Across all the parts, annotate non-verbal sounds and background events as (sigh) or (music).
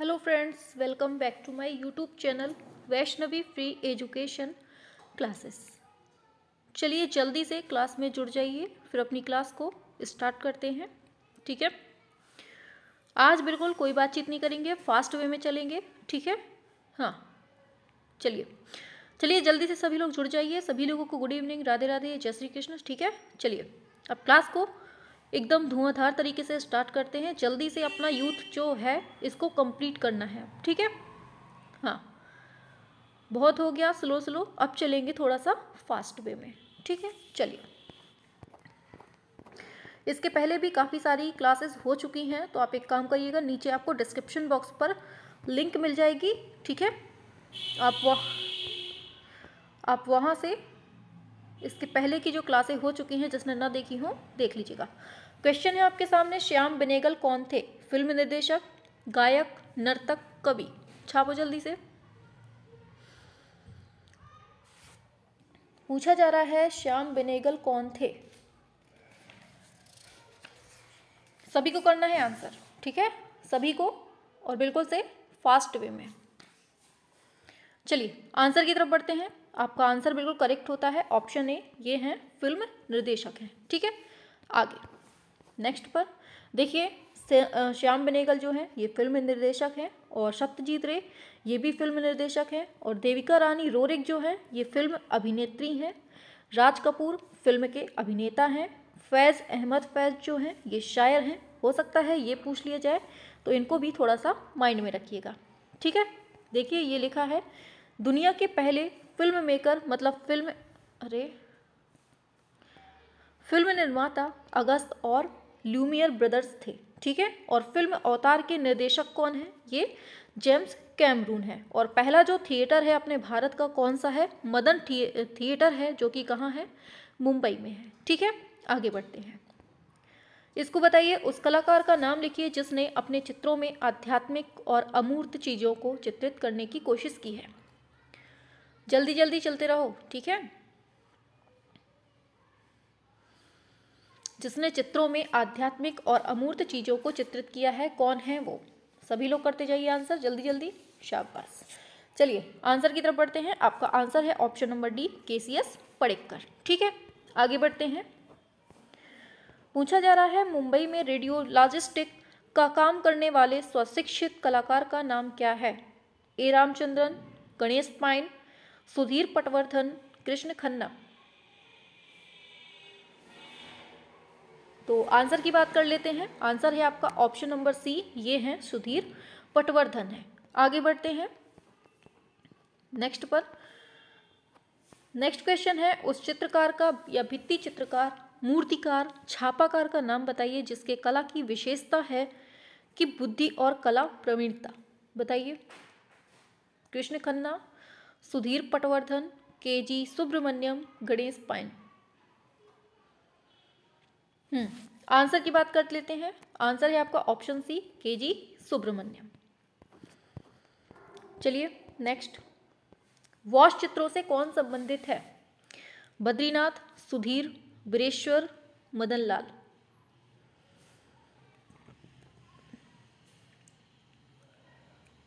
Hello friends welcome back to my YouTube channel Vaishnavi free education classes चलिए जल्दी से class में जुड़ जाइए फिर अपनी क्लास को स्टार्ट करते हैं ठीक है आज बिल्कुल कोई बातचीत नहीं करेंगे फास्ट वे में चलेंगे ठीक है हाँ चलिए चलिए जल्दी से सभी लोग जुड़ जाइए सभी लोगों को गुड इवनिंग राधे राधे जय श्री कृष्ण ठीक है चलिए अब क्लास को एकदम धुआंधार तरीके से स्टार्ट करते हैं जल्दी से अपना यूथ जो है इसको कंप्लीट करना है ठीक है हाँ बहुत हो गया स्लो स्लो अब चलेंगे थोड़ा सा फास्ट वे में ठीक है चलिए इसके पहले भी काफ़ी सारी क्लासेस हो चुकी हैं तो आप एक काम करिएगा नीचे आपको डिस्क्रिप्शन बॉक्स पर लिंक मिल जाएगी ठीक है आप वह आप वहाँ से इसके पहले की जो क्लासें हो चुकी हैं जिसने ना देखी हो देख लीजिएगा क्वेश्चन है आपके सामने श्याम बनेगल कौन थे फिल्म निर्देशक गायक नर्तक कवि छापो जल्दी से पूछा जा रहा है श्याम बनेगल कौन थे सभी को करना है आंसर ठीक है सभी को और बिल्कुल से फास्ट वे में चलिए आंसर की तरफ बढ़ते हैं आपका आंसर बिल्कुल करेक्ट होता है ऑप्शन ए ये हैं फिल्म निर्देशक हैं ठीक है आगे नेक्स्ट पर देखिए श्याम बनेगल जो हैं ये फिल्म निर्देशक हैं और सत्यजीत रे ये भी फिल्म निर्देशक हैं और देविका रानी रोरिक जो हैं ये फिल्म अभिनेत्री हैं राज कपूर फिल्म के अभिनेता हैं फैज़ अहमद फैज़ जो हैं ये शायर हैं हो सकता है ये पूछ लिया जाए तो इनको भी थोड़ा सा माइंड में रखिएगा ठीक है देखिए ये लिखा है दुनिया के पहले फिल्म मेकर मतलब फिल्म अरे फिल्म निर्माता अगस्त और ल्यूमियर ब्रदर्स थे ठीक है और फिल्म अवतार के निर्देशक कौन है ये जेम्स कैमरून है और पहला जो थिएटर है अपने भारत का कौन सा है मदन थिएटर है जो कि कहाँ है मुंबई में है ठीक है आगे बढ़ते हैं इसको बताइए उस कलाकार का नाम लिखिए जिसने अपने चित्रों में आध्यात्मिक और अमूर्त चीज़ों को चित्रित करने की कोशिश की है जल्दी जल्दी चलते रहो ठीक है जिसने चित्रों में आध्यात्मिक और अमूर्त चीज़ों को चित्रित किया है कौन है वो सभी लोग करते जाइए आंसर जल्दी जल्दी शाबाश चलिए आंसर की तरफ बढ़ते हैं आपका आंसर है ऑप्शन नंबर डी के सी एस पड़ेकर ठीक है आगे बढ़ते हैं पूछा जा रहा है मुंबई में रेडियो लॉजिस्टिक का काम करने वाले स्वशिक्षित कलाकार का नाम क्या है ए रामचंद्रन गणेश पाइन सुधीर पटवर्धन कृष्ण खन्ना तो आंसर की बात कर लेते हैं आंसर है आपका ऑप्शन नंबर सी ये है सुधीर पटवर्धन है आगे बढ़ते हैं नेक्स्ट पर नेक्स्ट क्वेश्चन है उस चित्रकार का या भित्ति चित्रकार मूर्तिकार छापाकार का नाम बताइए जिसके कला की विशेषता है कि बुद्धि और कला प्रवीणता बताइए कृष्ण खन्ना सुधीर पटवर्धन के जी सुब्रमण्यम गणेश पाइन हम्म, आंसर की बात कर लेते हैं आंसर है आपका ऑप्शन सी के जी सुब्रमण्यम चलिए नेक्स्ट वॉश चित्रों से कौन संबंधित है बद्रीनाथ सुधीर वीरेश्वर मदनलाल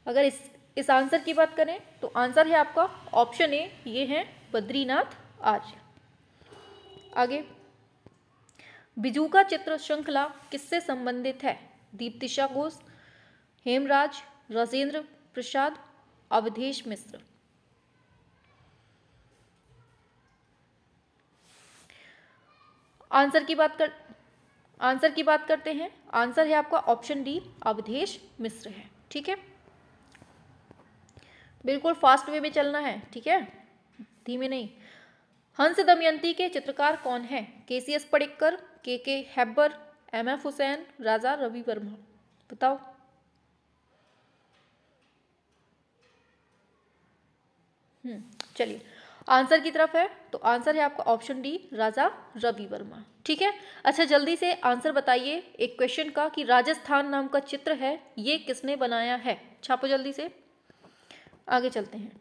अगर इस इस आंसर की बात करें तो आंसर है आपका ऑप्शन ए ये है बद्रीनाथ आर्य आगे बिजू का चित्र श्रृंखला किससे संबंधित है दीप्तिशा घोष हेमराज राजेंद्र प्रसाद अवधेश मिश्र आंसर की बात कर आंसर की बात करते हैं आंसर है आपका ऑप्शन डी अवधेश मिश्र है ठीक है बिल्कुल फास्ट वे में चलना है ठीक है धीमे नहीं हंस दमयंती के चित्रकार कौन है के C S Padikkar K K Hebbar M F Husain Raja Ravi Varma बताओ हम्म, चलिए आंसर की तरफ है तो आंसर है आपका ऑप्शन डी राजा रवि वर्मा ठीक है अच्छा जल्दी से आंसर बताइए एक क्वेश्चन का कि राजस्थान नाम का चित्र है ये किसने बनाया है छापो जल्दी से आगे चलते हैं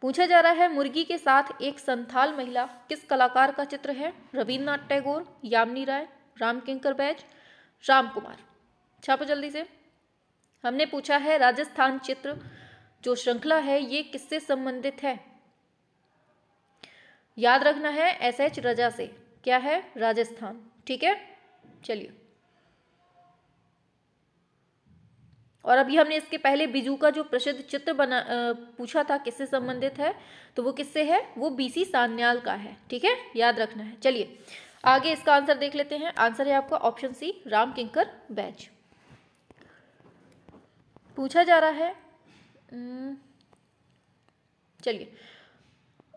पूछा जा रहा है मुर्गी के साथ एक संथाल महिला किस कलाकार का चित्र है रविन्द्रनाथ टैगोर यामिनी राय राम किंकर बैज राम कुमार छापो जल्दी से हमने पूछा है राजस्थान चित्र जो श्रृंखला है ये किससे संबंधित है याद रखना है एस एच रजा से क्या है राजस्थान ठीक है चलिए और अभी हमने इसके पहले बिजू का जो प्रसिद्ध चित्र बना पूछा था किससे संबंधित है तो वो किससे है वो बीसी सान्याल का है ठीक है याद रखना है चलिए आगे इसका आंसर देख लेते हैं आंसर है आपका ऑप्शन सी राम किंकर बैच पूछा जा रहा है चलिए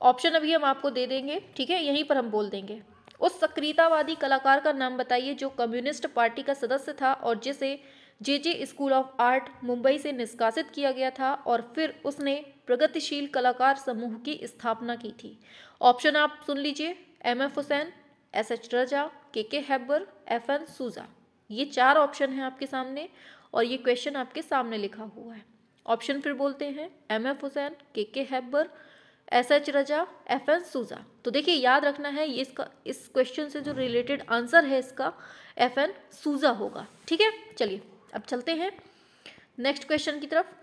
ऑप्शन अभी हम आपको दे देंगे ठीक है यहीं पर हम बोल देंगे उस सक्रियतावादी कलाकार का नाम बताइए जो कम्युनिस्ट पार्टी का सदस्य था और जिसे J J school of art Mumbai से निष्कासित किया गया था और फिर उसने प्रगतिशील कलाकार समूह की स्थापना की थी ऑप्शन आप सुन लीजिए M F Husain S H Raza K K Haber F N सूजा ये चार ऑप्शन हैं आपके सामने और ये क्वेश्चन आपके सामने लिखा हुआ है ऑप्शन फिर बोलते हैं M F Husain K K Hebbar S H Raza F N Souza तो देखिए याद रखना है ये इसका इस क्वेश्चन से जो रिलेटेड आंसर है इसका एफ एन सूजा होगा ठीक है चलिए अब चलते हैं नेक्स्ट क्वेश्चन की तरफ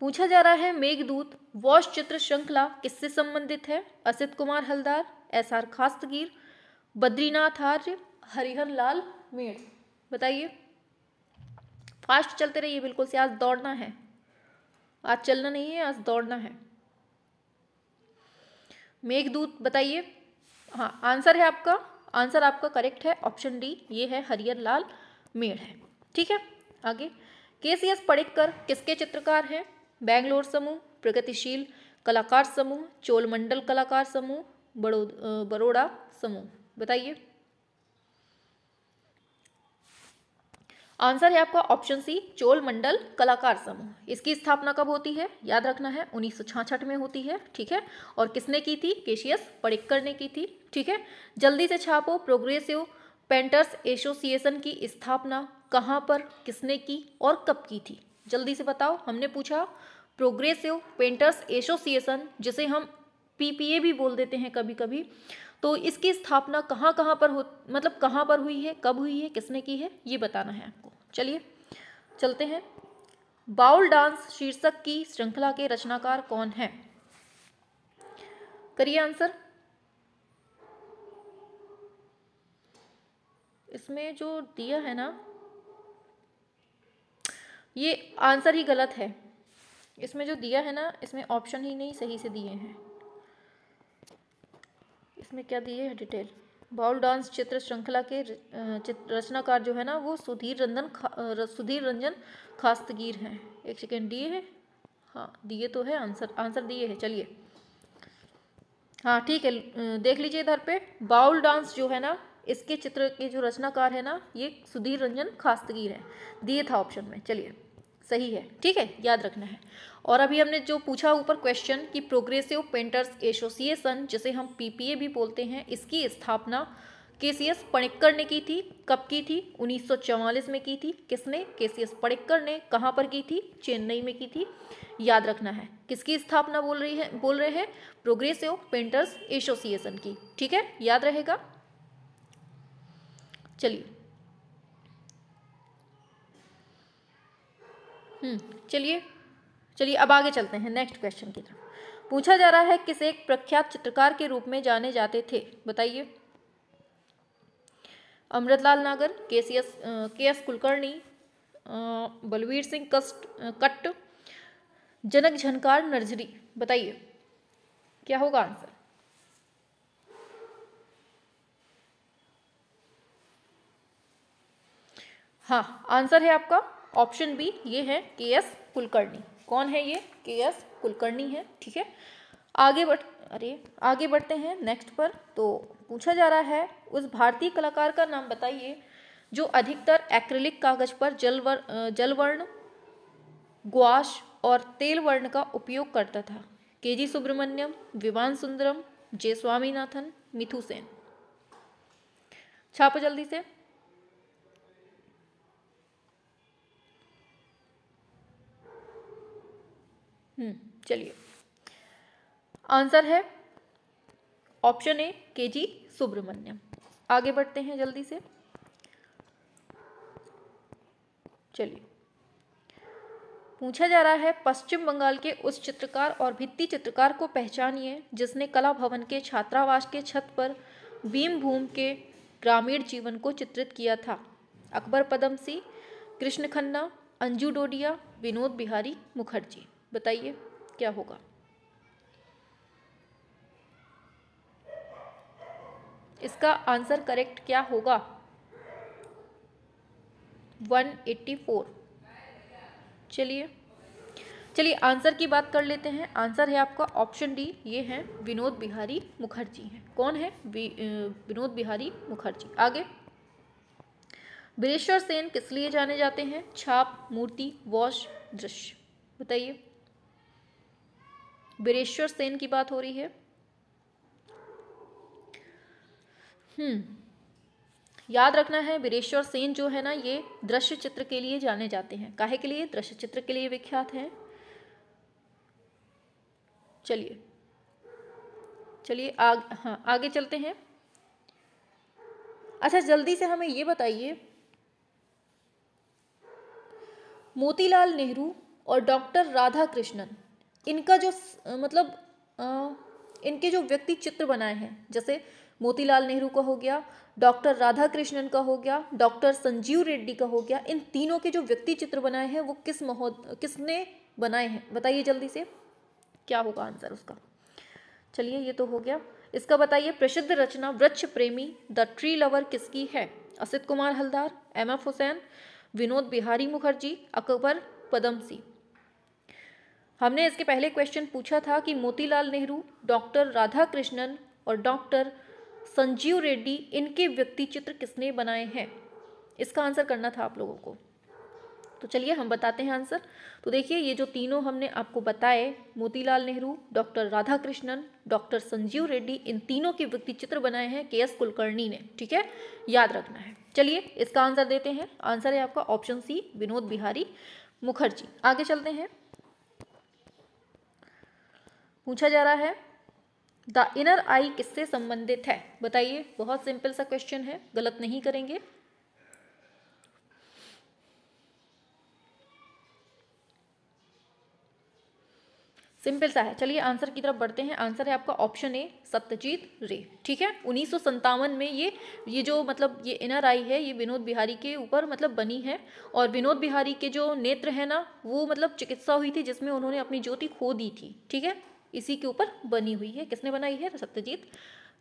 पूछा जा रहा है मेघदूत वॉश चित्र श्रृंखला किससे संबंधित है असित कुमार हलदार एस आर खास्तगीर बद्रीनाथ आर्य हरिहर लाल मेड़ बताइए फास्ट चलते रहिए बिल्कुल से आज दौड़ना है आज चलना नहीं है आज दौड़ना है मेघदूत बताइए हाँ आंसर है आपका आंसर आपका करेक्ट है ऑप्शन डी ये है हरियर लाल मेड़ है ठीक है आगे के सी एस पड़ेकर किसके चित्रकार हैं बेंगलोर समूह प्रगतिशील कलाकार समूह चोलमंडल कलाकार समूह बड़ो बड़ोड़ा समूह बताइए आंसर है आपका ऑप्शन सी चोल मंडल कलाकार समूह इसकी स्थापना कब होती है याद रखना है उन्नीस में होती है ठीक है और किसने की थी केशियस पड़िक्कर ने की थी ठीक है जल्दी से छापो प्रोग्रेसिव पेंटर्स एसोसिएशन की स्थापना कहाँ पर किसने की और कब की थी जल्दी से बताओ हमने पूछा प्रोग्रेसिव पेंटर्स एसोसिएशन जिसे हम पीपीए भी बोल देते हैं कभी कभी तो इसकी स्थापना कहाँ कहाँ पर हो मतलब कहाँ पर हुई है कब हुई है किसने की है ये बताना है आपको चलिए चलते हैं बाउल डांस शीर्षक की श्रृंखला के रचनाकार कौन है करिए आंसर इसमें जो दिया है ना ये आंसर ही गलत है इसमें जो दिया है ना इसमें ऑप्शन ही नहीं सही से दिए हैं इसमें क्या दिए है डिटेल बाउल डांस चित्र श्रृंखला के रचनाकार जो है ना वो सुधीर रंजन सुधीर रंजन खास्तगीर हैं एक सेकेंड दिए है हाँ दिए तो है आंसर आंसर दिए है चलिए हाँ ठीक है देख लीजिए इधर पे बाउल डांस जो है ना इसके चित्र के जो रचनाकार है ना ये सुधीर रंजन खास्तगीर हैं दिए था ऑप्शन में चलिए सही है ठीक है याद रखना है और अभी हमने जो पूछा ऊपर क्वेश्चन कि प्रोग्रेसिव पेंटर्स एसोसिएशन जिसे हम पीपीए भी बोलते हैं इसकी स्थापना के सी एस पणिक्कर ने की थी कब की थी 1944 में की थी किसने के सी एस पणिक्कर ने कहाँ पर की थी चेन्नई में की थी याद रखना है किसकी स्थापना बोल रही है बोल रहे हैं प्रोग्रेसिव पेंटर्स एसोसिएशन की ठीक है याद रहेगा चलिए हम्म, चलिए चलिए अब आगे चलते हैं नेक्स्ट क्वेश्चन की तरफ पूछा जा रहा है किस एक प्रख्यात चित्रकार के रूप में जाने जाते थे बताइए Amritlal Nagar K C S K S Kulkarni Balbir Singh कस्ट कट्ट जनक झनकार नर्जरी बताइए क्या होगा आंसर हाँ आंसर है आपका ऑप्शन बी ये है के एस कुलकर्णी कौन है ये के एस कुलकर्णी है ठीक है आगे बढ़ अरे आगे बढ़ते हैं नेक्स्ट पर तो पूछा जा रहा है उस भारतीय कलाकार का नाम बताइए जो अधिकतर एक्रिलिक कागज पर जलवर जलवर्ण ग्वाश और तेल वर्ण का उपयोग करता था के जी सुब्रमण्यम विमान सुंदरम जे स्वामीनाथन मिथुसेन छाप जल्दी से हम्म, चलिए आंसर है ऑप्शन ए के जी सुब्रमण्यम आगे बढ़ते हैं जल्दी से चलिए पूछा जा रहा है पश्चिम बंगाल के उस चित्रकार और भित्ति चित्रकार को पहचानिए जिसने कला भवन के छात्रावास के छत पर भीम भूम के ग्रामीण जीवन को चित्रित किया था अकबर पदम सिंह कृष्ण खन्ना अंजू डोडिया विनोद बिहारी मुखर्जी बताइए क्या होगा इसका आंसर करेक्ट क्या होगा 184 चलिए चलिए आंसर की बात कर लेते हैं आंसर है आपका ऑप्शन डी ये है विनोद बिहारी मुखर्जी हैं कौन है विनोद बिहारी मुखर्जी आगे बिरेश्वर सेन किस लिए जाने जाते हैं छाप मूर्ति वॉश दृश्य बताइए बीरेश्वर सेन की बात हो रही है हम्म याद रखना है बीरेश्वर सेन जो है ना ये दृश्य चित्र के लिए जाने जाते हैं काहे के लिए दृश्य चित्र के लिए विख्यात हैं चलिए चलिए आग हाँ आगे चलते हैं अच्छा जल्दी से हमें ये बताइए मोतीलाल नेहरू और डॉक्टर राधा कृष्णन इनका जो मतलब इनके जो व्यक्ति चित्र बनाए हैं जैसे मोतीलाल नेहरू का हो गया डॉक्टर राधा कृष्णन का हो गया डॉक्टर संजीव रेड्डी का हो गया इन तीनों के जो व्यक्ति चित्र बनाए हैं वो किस महो किसने बनाए हैं बताइए जल्दी से क्या होगा आंसर उसका चलिए ये तो हो गया इसका बताइए प्रसिद्ध रचना वृक्ष प्रेमी द ट्री लवर किसकी है असित कुमार हल्दार एम एफ हुसैन विनोद बिहारी मुखर्जी अकबर पदम सिंह हमने इसके पहले क्वेश्चन पूछा था कि मोतीलाल नेहरू डॉक्टर राधा कृष्णन और डॉक्टर संजीव रेड्डी इनके व्यक्ति चित्र किसने बनाए हैं इसका आंसर करना था आप लोगों को तो चलिए हम बताते हैं आंसर तो देखिए ये जो तीनों हमने आपको बताए मोतीलाल नेहरू डॉक्टर राधाकृष्णन डॉक्टर संजीव रेड्डी इन तीनों के व्यक्ति चित्र बनाए हैं के एस कुलकर्णी ने ठीक है याद रखना है चलिए इसका आंसर देते हैं आंसर है आपका ऑप्शन सी विनोद बिहारी मुखर्जी आगे चलते हैं पूछा जा रहा है द इनर आई किससे संबंधित है बताइए बहुत सिंपल सा क्वेश्चन है गलत नहीं करेंगे सिंपल सा है चलिए आंसर की तरफ बढ़ते हैं आंसर है आपका ऑप्शन ए सत्यजीत रे ठीक है उन्नीस में ये ये जो मतलब ये इनर आई है ये विनोद बिहारी के ऊपर मतलब बनी है और विनोद बिहारी के जो नेत्र है ना वो मतलब चिकित्सा हुई थी जिसमें उन्होंने अपनी ज्योति खो दी थी ठीक है इसी के ऊपर बनी हुई है किसने बनाई है सत्यजीत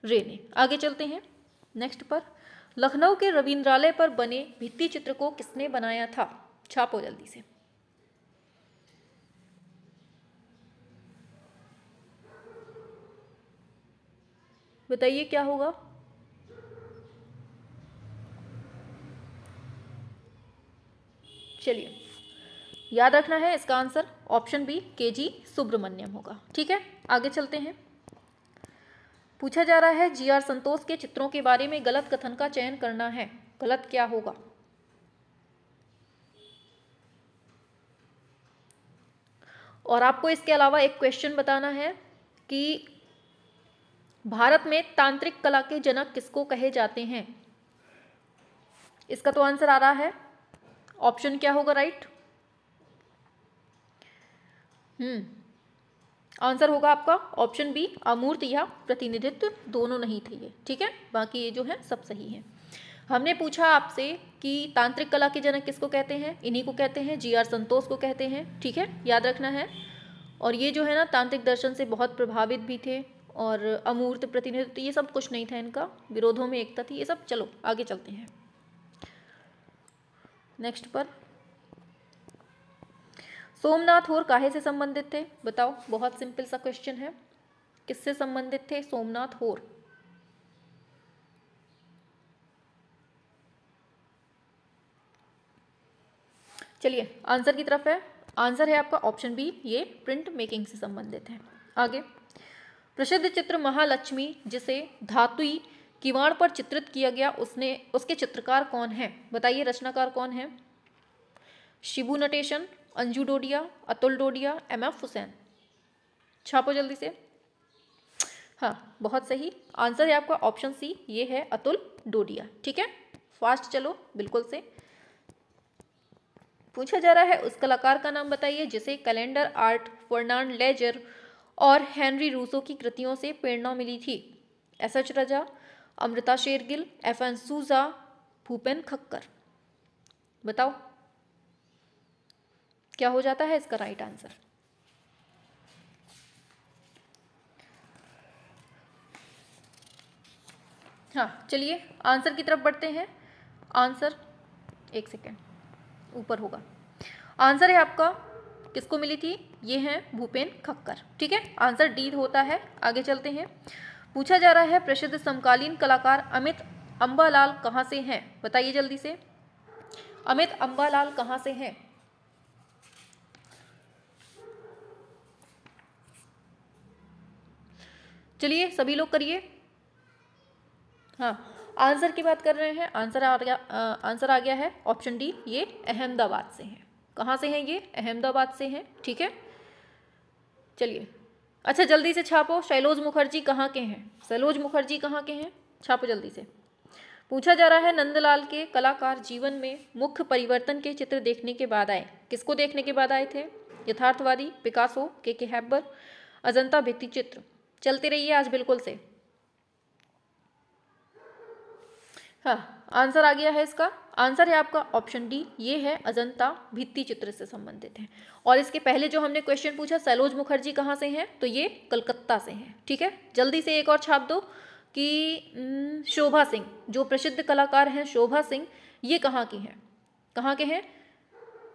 रे ने आगे चलते हैं नेक्स्ट पर लखनऊ के रविंद्रालय पर बने भित्ति चित्र को किसने बनाया था छापो जल्दी से बताइए क्या होगा चलिए याद रखना है इसका आंसर ऑप्शन बी के जी सुब्रमण्यम होगा ठीक है आगे चलते हैं पूछा जा रहा है जी आर संतोष के चित्रों के बारे में गलत कथन का चयन करना है गलत क्या होगा और आपको इसके अलावा एक क्वेश्चन बताना है कि भारत में तांत्रिक कला के जनक किसको कहे जाते हैं इसका तो आंसर आ रहा है ऑप्शन क्या होगा राइट right? हम्म। आंसर होगा आपका ऑप्शन बी अमूर्त या प्रतिनिधित्व दोनों नहीं थे ये ठीक है बाकी ये जो है सब सही है हमने पूछा आपसे कि तांत्रिक कला के जनक किसको कहते हैं इन्हीं को कहते हैं जी आर संतोष को कहते हैं ठीक है याद रखना है और ये जो है ना तांत्रिक दर्शन से बहुत प्रभावित भी थे और अमूर्त प्रतिनिधित्व तो ये सब कुछ नहीं था इनका विरोधों में एकता थी ये सब चलो आगे चलते हैं नेक्स्ट पर सोमनाथ और काहे से संबंधित थे बताओ बहुत सिंपल सा क्वेश्चन है किससे संबंधित थे सोमनाथ होर चलिए आंसर की तरफ है आंसर है आपका ऑप्शन बी ये प्रिंट मेकिंग से संबंधित है आगे प्रसिद्ध चित्र महालक्ष्मी जिसे धातुई किवाड़ पर चित्रित किया गया उसने उसके चित्रकार कौन है बताइए रचनाकार कौन है शिबू नटेशन अंजू डोडिया अतुल डोडिया एम एफ हुसैन छापो जल्दी से हाँ बहुत सही आंसर है आपका ऑप्शन सी ये है अतुल डोडिया ठीक है फास्ट चलो बिल्कुल से पूछा जा रहा है उस कलाकार का नाम बताइए जिसे कैलेंडर आर्ट फर्नांड लेजर और हेनरी रूसो की कृतियों से प्रेरणा मिली थी S H Raza Amrita Shergil F N Souza Bhupen खक्कर बताओ क्या हो जाता है इसका राइट आंसर हाँ चलिए आंसर की तरफ बढ़ते हैं आंसर एक सेकेंड ऊपर होगा आंसर है आपका किसको मिली थी ये है भूपेन खक्कर ठीक है आंसर डी होता है आगे चलते हैं पूछा जा रहा है प्रसिद्ध समकालीन कलाकार अमित अंबालाल कहाँ से हैं बताइए जल्दी से अमित अंबालाल कहाँ से हैं चलिए सभी लोग करिए हाँ आंसर की बात कर रहे हैं आंसर आ गया आंसर आ गया है ऑप्शन डी ये अहमदाबाद से हैं कहाँ से हैं ये अहमदाबाद से हैं ठीक है चलिए अच्छा जल्दी से छापो शैलोज मुखर्जी कहाँ के हैं सैलोज मुखर्जी कहाँ के हैं छापो जल्दी से पूछा जा रहा है नंदलाल के कलाकार जीवन में मुख्य परिवर्तन के चित्र देखने के बाद आए किसको देखने के बाद आए थे यथार्थवादी पिकासो के के हैब्बर अजंता भित्ति चित्र चलते रहिए आज बिल्कुल से हाँ आंसर आ गया है इसका आंसर है आपका ऑप्शन डी ये है अजंता भित्ति चित्र से संबंधित है और इसके पहले जो हमने क्वेश्चन पूछा सलोज मुखर्जी कहाँ से हैं तो ये कलकत्ता से हैं ठीक है जल्दी से एक और छाप दो कि शोभा सिंह जो प्रसिद्ध कलाकार हैं शोभा सिंह ये कहाँ की हैं कहाँ के हैं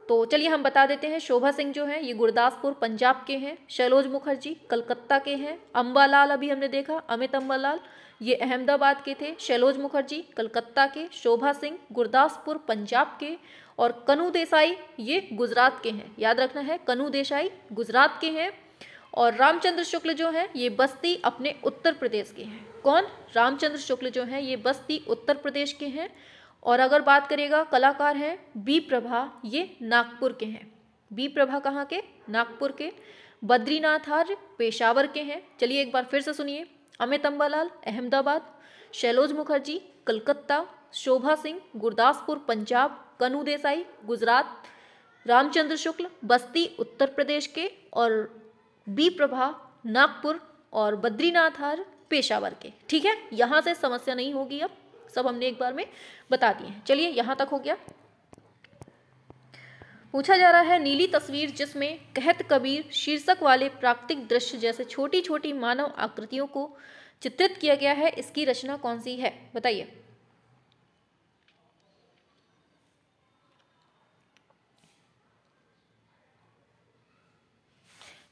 तो चलिए हम बता देते हैं शोभा सिंह जो हैं ये गुरदासपुर पंजाब के हैं शैलोज मुखर्जी कलकत्ता के हैं अम्बालाल अभी हमने देखा अमित अम्बालाल ये अहमदाबाद के थे शैलोज मुखर्जी कलकत्ता के शोभा सिंह गुरदासपुर पंजाब के और कनु देसाई ये गुजरात के हैं याद रखना है कनु देसाई गुजरात के हैं और रामचंद्र शुक्ल जो हैं ये बस्ती अपने उत्तर प्रदेश के हैं कौन रामचंद्र शुक्ल जो हैं ये बस्ती उत्तर प्रदेश के हैं और अगर बात करेगा कलाकार हैं बी प्रभा ये नागपुर के हैं बी प्रभा कहाँ के नागपुर के बद्रीनाथ आर्य पेशावर के हैं चलिए एक बार फिर से सुनिए अमित अम्बालाल अहमदाबाद शैलोज मुखर्जी कलकत्ता शोभा सिंह गुरदासपुर पंजाब कनु देसाई गुजरात रामचंद्र शुक्ल बस्ती उत्तर प्रदेश के और बी प्रभा नागपुर और बद्रीनाथ आर्य पेशावर के ठीक है यहाँ से समस्या नहीं होगी अब सब हमने एक बार में बता दिए चलिए यहाँ तक हो गया पूछा जा रहा है नीली तस्वीर जिसमें कहत कबीर शीर्षक वाले प्राकृतिक दृश्य जैसे छोटी छोटी मानव आकृतियों को चित्रित किया गया है इसकी रचना कौन सी है बताइए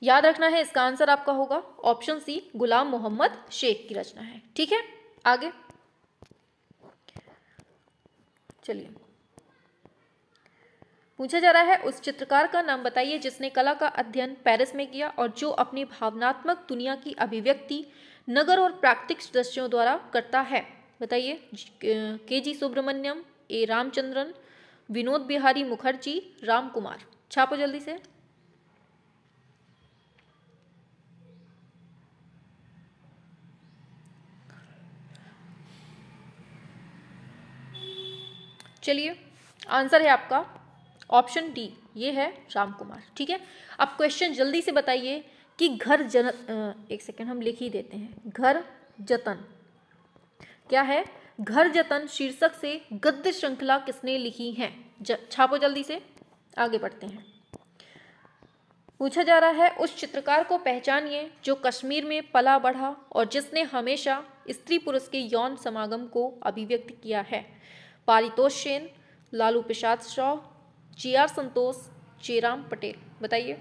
याद रखना है इसका आंसर आपका होगा ऑप्शन सी गुलाम मोहम्मद शेख की रचना है ठीक है आगे चलिए पूछा जा रहा है उस चित्रकार का नाम बताइए जिसने कला का अध्ययन पेरिस में किया और जो अपनी भावनात्मक दुनिया की अभिव्यक्ति नगर और प्राकृतिक दृश्यों द्वारा करता है बताइए के जी सुब्रमण्यम ए रामचंद्रन विनोद बिहारी मुखर्जी राम कुमार छापो जल्दी से चलिए आंसर है आपका ऑप्शन डी ये है श्याम कुमार ठीक है अब क्वेश्चन जल्दी से बताइए कि घर जन एक सेकेंड हम लिख ही देते हैं घर जतन क्या है घर जतन शीर्षक से गद्य श्रृंखला किसने लिखी है छापो जल्दी से आगे बढ़ते हैं पूछा जा रहा है उस चित्रकार को पहचानिए जो कश्मीर में पला बढ़ा और जिसने हमेशा स्त्री पुरुष के यौन समागम को अभिव्यक्त किया है पारितोष सेन लालू प्रसाद शाह जी आर संतोष जयराम पटेल बताइए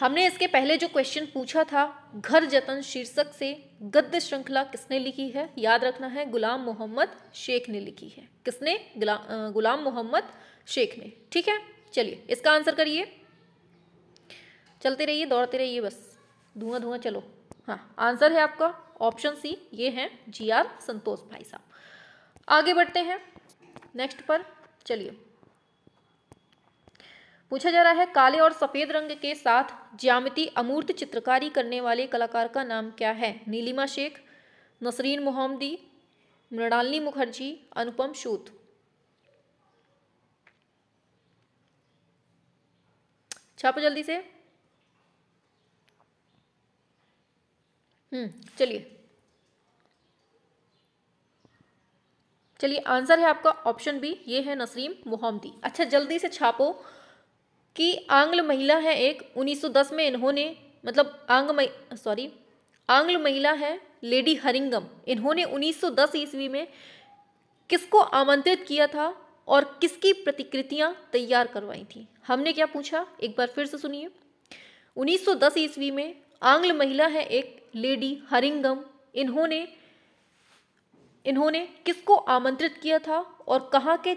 हमने इसके पहले जो क्वेश्चन पूछा था घर जतन शीर्षक से गद्य श्रृंखला किसने लिखी है याद रखना है गुलाम मोहम्मद शेख ने लिखी है किसने गुला, गुलाम मोहम्मद शेख ने ठीक है चलिए इसका आंसर करिए चलते रहिए दौड़ते रहिए बस धुआं धुआं चलो हाँ आंसर है आपका ऑप्शन सी ये है जी आर संतोष भाई साहब आगे बढ़ते हैं नेक्स्ट पर चलिए पूछा जा रहा है काले और सफेद रंग के साथ ज्यामिति अमूर्त चित्रकारी करने वाले कलाकार का नाम क्या है नीलिमा शेख नसरीन मोहम्मदी मृणालिनी मुखर्जी अनुपम शूत छापो जल्दी से हम्म, चलिए चलिए आंसर है आपका ऑप्शन बी ये है नसरीम मोहम्मदी अच्छा जल्दी से छापो कि आंग्ल महिला है एक 1910 में इन्होंने मतलब आंग सॉरी आंग्ल महिला है लेडी हरिंगम इन्होंने 1910 ईस्वी में किसको आमंत्रित किया था और किसकी प्रतिकृतियां तैयार करवाई थी हमने क्या पूछा एक बार फिर से सुनिए 1910 ईस्वी में आंग्ल महिला है एक लेडी हरिंगम इन्होंने इन्होंने किसको आमंत्रित किया था और कहाँ के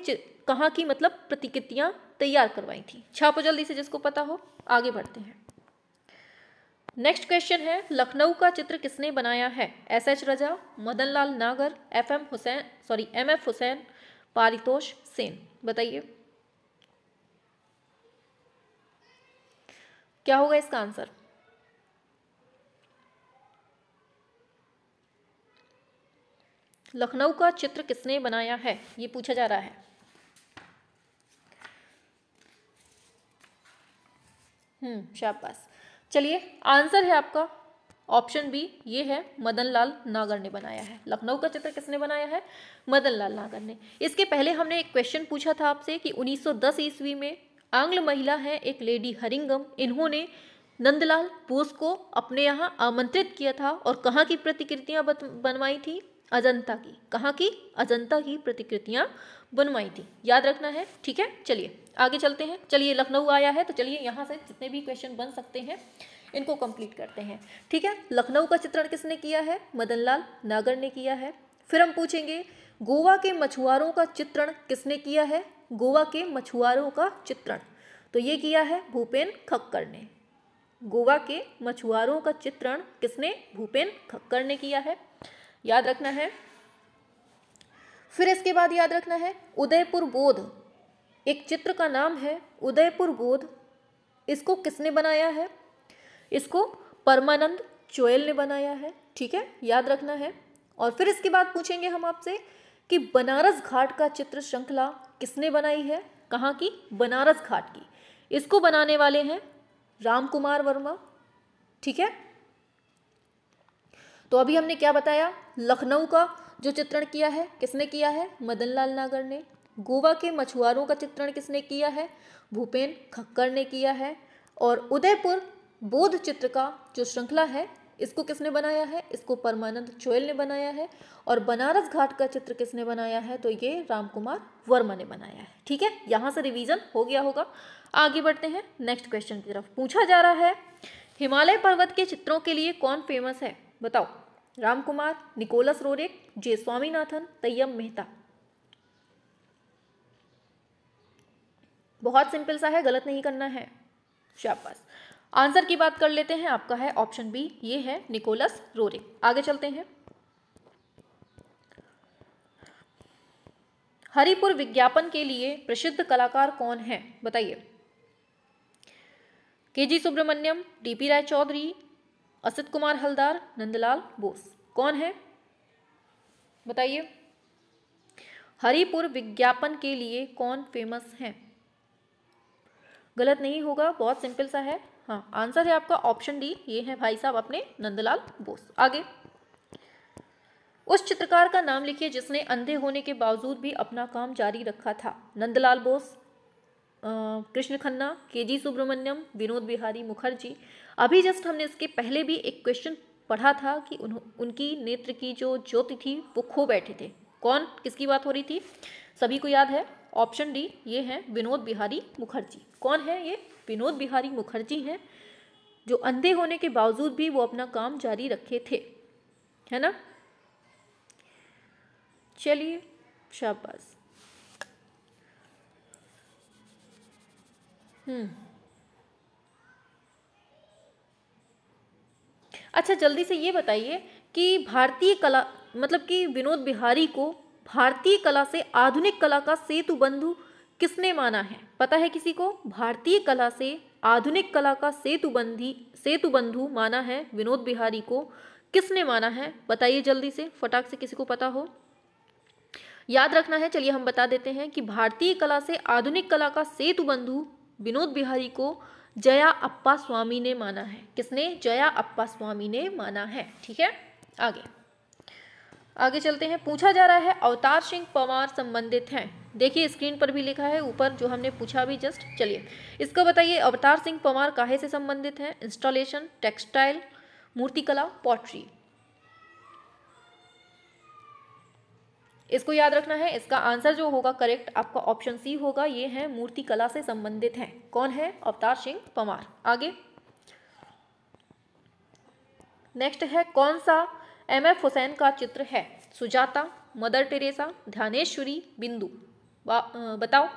कहाँ की मतलब प्रतिकृतियाँ तैयार करवाई थी छापो जल्दी से जिसको पता हो आगे बढ़ते हैं नेक्स्ट क्वेश्चन है लखनऊ का चित्र किसने बनाया है S H Raza Madan Lal Nagar F M Husain sorry M F Husain Paritosh Sen बताइए क्या होगा इसका आंसर लखनऊ का चित्र किसने बनाया है ये पूछा जा रहा है हम्म शाबाश चलिए आंसर है आपका ऑप्शन बी ये है मदन लाल नागर ने बनाया है लखनऊ का चित्र किसने बनाया है मदन लाल नागर ने इसके पहले हमने एक क्वेश्चन पूछा था आपसे कि 1910 ईस्वी में आंग्ल महिला है एक लेडी हरिंगम इन्होंने नंदलाल बोस को अपने यहाँ आमंत्रित किया था और कहाँ की प्रतिकृतियाँ बनवाई थी अजंता की कहाँ की अजंता की प्रतिकृतियाँ बनवाई थी याद रखना है ठीक है चलिए आगे चलते हैं चलिए लखनऊ आया है तो चलिए यहाँ से जितने भी क्वेश्चन बन सकते हैं इनको कंप्लीट करते हैं ठीक है लखनऊ का चित्रण किसने किया है मदनलाल नागर ने किया है फिर हम पूछेंगे गोवा के मछुआरों का चित्रण किसने किया है गोवा के मछुआरों का चित्रण तो ये किया है भूपेन खक्कर ने गोवा के मछुआरों का चित्रण किसने भूपेन खक्कर ने किया है याद रखना है फिर इसके बाद याद रखना है उदयपुर बोध एक चित्र का नाम है उदयपुर बोध इसको किसने बनाया है इसको परमानंद चोयल ने बनाया है ठीक है याद रखना है और फिर इसके बाद पूछेंगे हम आपसे कि बनारस घाट का चित्र श्रृंखला किसने बनाई है कहाँ की बनारस घाट की इसको बनाने वाले हैं राम कुमार वर्मा ठीक है तो अभी हमने क्या बताया लखनऊ का जो चित्रण किया है किसने किया है मदन लाल नागर ने गोवा के मछुआरों का चित्रण किसने किया है भूपेन खक्कर ने किया है और उदयपुर बोध चित्र का जो श्रृंखला है इसको किसने बनाया है इसको परमानंद चोयल ने बनाया है और बनारस घाट का चित्र किसने बनाया है तो ये रामकुमार वर्मा ने बनाया है ठीक है यहाँ से रिवीजन हो गया होगा आगे बढ़ते हैं नेक्स्ट क्वेश्चन की तरफ पूछा जा रहा है हिमालय पर्वत के चित्रों के लिए कौन फेमस है बताओ Ramkumar Nicholas Roerich J Swaminathan Tyeb Mehta बहुत सिंपल सा है गलत नहीं करना है शाबाश आंसर की बात कर लेते हैं आपका है ऑप्शन बी ये है निकोलस रोरे आगे चलते हैं हरिपुर विज्ञापन के लिए प्रसिद्ध कलाकार कौन है बताइए K G Subramanyan D P Roy Chowdhury Asad Kumar Haldar Nandalal Bose कौन है बताइए हरिपुर विज्ञापन के लिए कौन फेमस है गलत नहीं होगा बहुत सिंपल सा है हाँ आंसर है आपका ऑप्शन डी ये है भाई साहब अपने नंदलाल बोस आगे उस चित्रकार का नाम लिखिए जिसने अंधे होने के बावजूद भी अपना काम जारी रखा था नंदलाल बोस कृष्ण खन्ना के जी सुब्रमण्यम विनोद बिहारी मुखर्जी अभी जस्ट हमने इसके पहले भी एक क्वेश्चन पढ़ा था कि उनकी नेत्र की जो ज्योति थी वो खो बैठे थे कौन किसकी बात हो रही थी सभी को याद है ऑप्शन डी ये है विनोद बिहारी मुखर्जी कौन है ये विनोद बिहारी मुखर्जी हैं जो अंधे होने के बावजूद भी वो अपना काम जारी रखे थे है ना चलिए शाबाश हम्म। अच्छा जल्दी से ये बताइए कि भारतीय कला मतलब कि विनोद बिहारी को भारतीय कला से आधुनिक कला का सेतु बंधु किसने माना है पता है किसी को भारतीय कला से आधुनिक कला का सेतु बंधी सेतु बंधु माना है विनोद बिहारी को किसने माना है बताइए जल्दी से फटाक से किसी को पता हो याद रखना है चलिए हम बता देते हैं कि भारतीय कला से आधुनिक कला का सेतु बंधु विनोद बिहारी को जया अप्पा स्वामी ने माना है किसने जया अप्पा स्वामी ने माना है ठीक है आगे आगे चलते हैं पूछा जा रहा है अवतार सिंह पवार संबंधित हैं देखिए स्क्रीन पर भी लिखा है ऊपर जो हमने पूछा भी जस्ट चलिए इसको बताइए अवतार सिंह पवार काहे से संबंधित हैं इंस्टॉलेशन टेक्सटाइल मूर्तिकला पॉटरी इसको याद रखना है इसका आंसर जो होगा करेक्ट आपका ऑप्शन सी होगा ये है मूर्ति कला से संबंधित हैं कौन है अवतार सिंह पवार आगे नेक्स्ट है कौन सा एम एफ हुसैन का चित्र है सुजाता मदर टेरेसा ध्यानेश्वरी बिंदु बताओ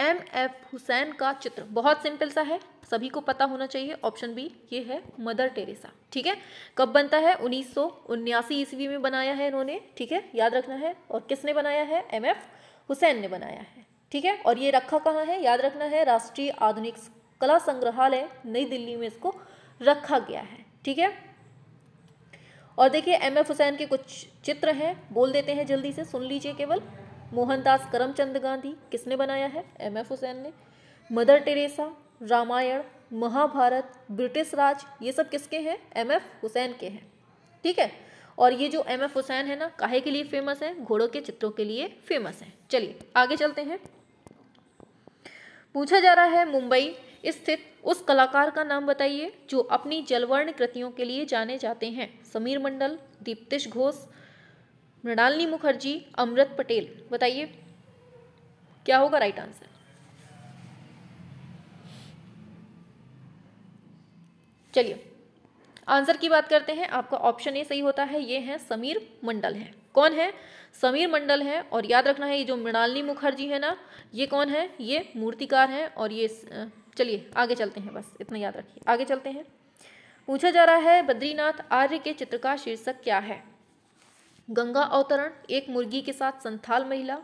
एम एफ हुसैन का चित्र बहुत सिंपल सा है सभी को पता होना चाहिए ऑप्शन बी ये है मदर टेरेसा ठीक है कब बनता है उन्नीस ईस्वी में बनाया है इन्होंने ठीक है याद रखना है और किसने बनाया है एम एफ हुसैन ने बनाया है ठीक है और ये रखा कहाँ है याद रखना है राष्ट्रीय आधुनिक कला संग्रहालय नई दिल्ली में इसको रखा गया है ठीक है और देखिए एम एफ हुसैन के कुछ चित्र हैं बोल देते हैं जल्दी से सुन लीजिए केवल मोहनदास करमचंद गांधी किसने बनाया है एम एफ हुसैन ने Mother Teresa Ramayana Mahabharata British Raj ये सब किसके हैं एम एफ हुसैन के हैं ठीक है और ये जो एम एफ हुसैन है ना काहे के लिए फेमस है घोड़ों के चित्रों के लिए फेमस है चलिए आगे चलते हैं पूछा जा रहा है मुंबई स्थित उस कलाकार का नाम बताइए जो अपनी जलवर्ण कृतियों के लिए जाने जाते हैं समीर मंडल दीप्तिश घोष मृणालिनी मुखर्जी अमृत पटेल बताइए क्या होगा राइट आंसर चलिए आंसर की बात करते हैं आपका ऑप्शन ए सही होता है ये है समीर मंडल है कौन है समीर मंडल है और याद रखना है ये जो मृणालिनी मुखर्जी है ना ये कौन है ये मूर्तिकार है और ये चलिए आगे चलते हैं बस इतना याद रखिए आगे चलते हैं पूछा जा रहा है बद्रीनाथ आर्य के चित्र का शीर्षक क्या है गंगा अवतरण एक मुर्गी के साथ संथाल महिला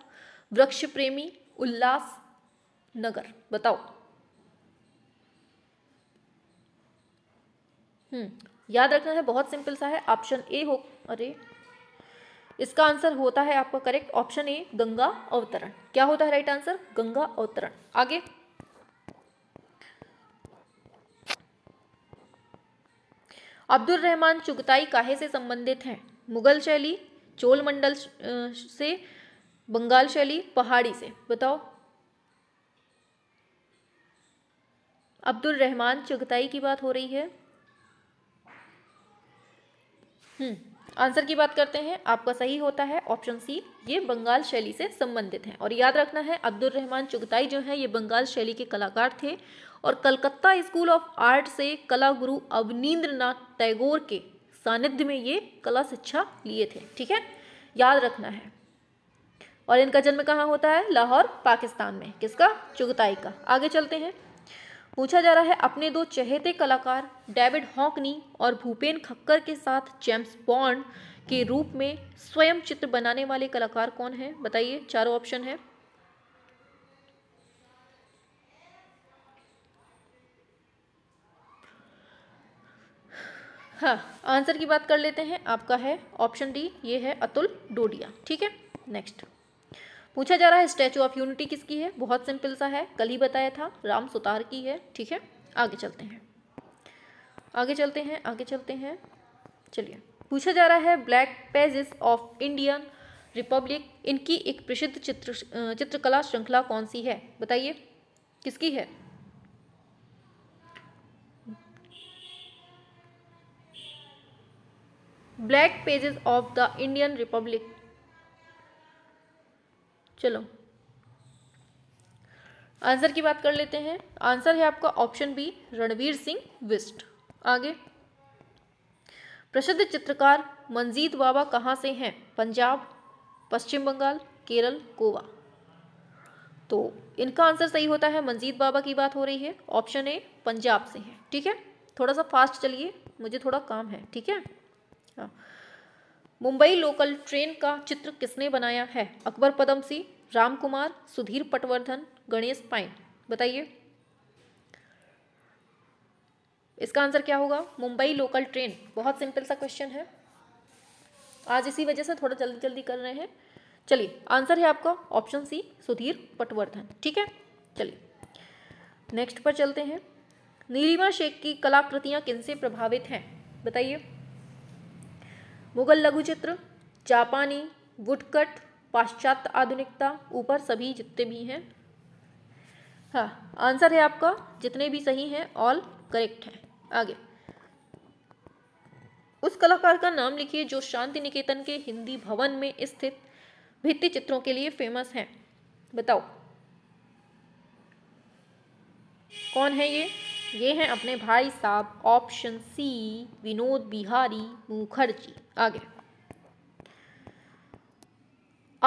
वृक्ष प्रेमी उल्लास नगर बताओ हम्म याद रखना है बहुत सिंपल सा है ऑप्शन ए हो अरे इसका आंसर होता है आपका करेक्ट ऑप्शन ए गंगा अवतरण क्या होता है राइट आंसर गंगा अवतरण आगे अब्दुल रहमान चुगताई काहे से संबंधित हैं मुगल शैली चोल मंडल से बंगाल शैली पहाड़ी से बताओ अब्दुल रहमान चुगताई की बात हो रही है हम्म, आंसर की बात करते हैं आपका सही होता है ऑप्शन सी ये बंगाल शैली से संबंधित हैं और याद रखना है अब्दुल रहमान चुगताई जो हैं ये बंगाल शैली के कलाकार थे और कलकत्ता स्कूल ऑफ आर्ट से कला गुरु अवनींद्र टैगोर के सानिध्य में ये कला शिक्षा लिए थे ठीक है याद रखना है और इनका जन्म कहाँ होता है लाहौर पाकिस्तान में किसका चुगताई का आगे चलते हैं पूछा जा रहा है अपने दो चहेते कलाकार डेविड हॉकनी और भूपेन खक्कर के साथ जेम्स बॉन्ड के रूप में स्वयं चित्र बनाने वाले कलाकार कौन है बताइए चारों ऑप्शन है हाँ आंसर की बात कर लेते हैं आपका है ऑप्शन डी ये है अतुल डोडिया ठीक है नेक्स्ट पूछा जा रहा है स्टैचू ऑफ यूनिटी किसकी है बहुत सिंपल सा है कल ही बताया था राम सुतार की है ठीक है आगे चलते हैं आगे चलते हैं आगे चलते हैं चलिए पूछा जा रहा है Black Pages of Indian Republic इनकी एक प्रसिद्ध चित्र चित्रकला श्रृंखला कौन सी है बताइए किसकी है Black Pages of the Indian Republic चलो आंसर की बात कर लेते हैं आंसर है आपका ऑप्शन बी रणवीर सिंह विस्ट आगे प्रसिद्ध चित्रकार मंजीत बाबा कहाँ से हैं पंजाब पश्चिम बंगाल केरल गोवा तो इनका आंसर सही होता है मंजीत बाबा की बात हो रही है ऑप्शन ए पंजाब से है ठीक है थोड़ा सा फास्ट चलिए मुझे थोड़ा काम है ठीक है हाँ। मुंबई लोकल ट्रेन का चित्र किसने बनाया है अकबर सिंह राम कुमार सुधीर पटवर्धन गणेश पाइन बताइए इसका आंसर क्या होगा मुंबई लोकल ट्रेन बहुत सिंपल सा क्वेश्चन है आज इसी वजह से थोड़ा जल्दी जल्दी कर रहे हैं चलिए आंसर है आपका ऑप्शन सी सुधीर पटवर्धन ठीक है चलिए नेक्स्ट पर चलते हैं नीलिमा शेख की कलाकृतियां किनसे प्रभावित हैं बताइए मुगल लघु चित्र जापानी वुडकट पाश्चात्य आधुनिकता ऊपर सभी जितने भी हैं हाँ आंसर है आपका जितने भी सही हैं ऑल करेक्ट हैं आगे उस कलाकार का नाम लिखिए जो शांति निकेतन के हिंदी भवन में स्थित भित्ति चित्रों के लिए फेमस हैं बताओ कौन है ये ये हैं अपने भाई साहब ऑप्शन सी विनोद बिहारी मुखर्जी आगे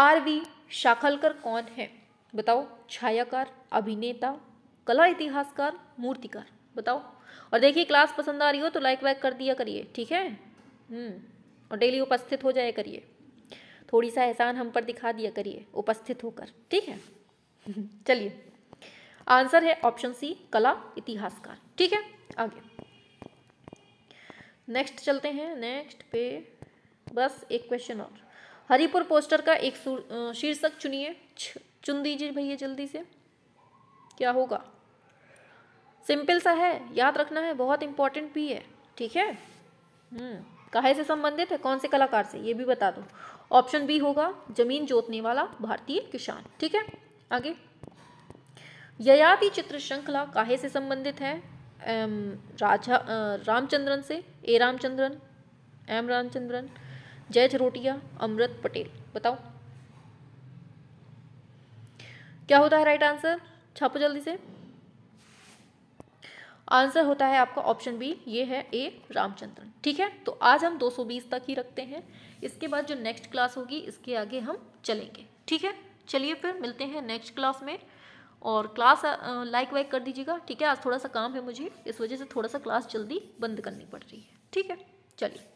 आर वी शाखलकर कौन है बताओ छायाकार अभिनेता कला इतिहासकार मूर्तिकार बताओ और देखिए क्लास पसंद आ रही हो तो लाइक वाइक कर दिया करिए ठीक है हम्म, और डेली उपस्थित हो जाया करिए थोड़ी सा एहसान हम पर दिखा दिया करिए उपस्थित होकर ठीक है (laughs) चलिए आंसर है ऑप्शन सी कला इतिहासकार ठीक है आगे नेक्स्ट चलते हैं नेक्स्ट पे बस एक क्वेश्चन और हरिपुर पोस्टर का एक शीर्षक चुनिए चुन दीजिए भैया जल्दी से क्या होगा सिंपल सा है याद रखना है बहुत इंपॉर्टेंट भी है ठीक है हम्म। काहे से संबंधित है कौन से कलाकार से ये भी बता दो ऑप्शन बी होगा जमीन जोतने वाला भारतीय किसान ठीक है आगे ययाति चित्र श्रृंखला काहे से संबंधित है एम राजा रामचंद्रन से ए रामचंद्रन एम रामचंद्रन जय झरोटिया अमृत पटेल बताओ क्या होता है राइट आंसर छापो जल्दी से आंसर होता है आपका ऑप्शन बी ये है ए रामचंद्रन ठीक है तो आज हम 220 तक ही रखते हैं इसके बाद जो नेक्स्ट क्लास होगी इसके आगे हम चलेंगे ठीक है चलिए फिर मिलते हैं नेक्स्ट क्लास में और क्लास लाइक वाइक कर दीजिएगा ठीक है आज थोड़ा सा काम है मुझे इस वजह से थोड़ा सा क्लास जल्दी बंद करनी पड़ रही है ठीक है चलिए